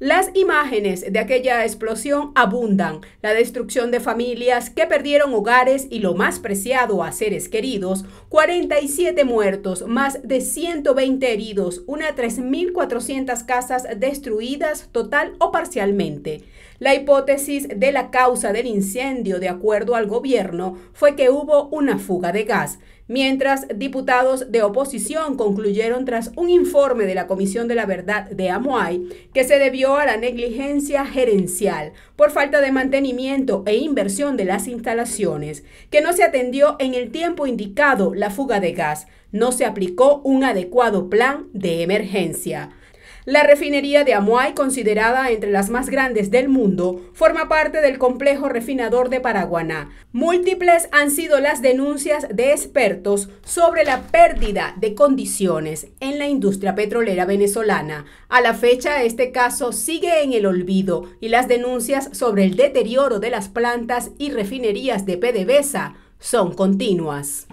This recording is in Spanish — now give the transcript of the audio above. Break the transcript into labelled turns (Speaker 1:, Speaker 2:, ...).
Speaker 1: Las imágenes de aquella explosión abundan, la destrucción de familias que perdieron hogares y lo más preciado a seres queridos, 47 muertos, más de 120 heridos, una 3.400 casas destruidas total o parcialmente. La hipótesis de la causa del incendio, de acuerdo al gobierno, fue que hubo una fuga de gas. Mientras diputados de oposición concluyeron tras un informe de la Comisión de la Verdad de Amuay, que se debió a la negligencia gerencial por falta de mantenimiento e inversión de las instalaciones, que no se atendió en el tiempo indicado la fuga de gas, no se aplicó un adecuado plan de emergencia. La refinería de Amuay, considerada entre las más grandes del mundo, forma parte del complejo refinador de Paraguaná. Múltiples han sido las denuncias de expertos sobre la pérdida de condiciones en la industria petrolera venezolana. A la fecha, este caso sigue en el olvido y las denuncias sobre el deterioro de las plantas y refinerías de PDVSA son continuas.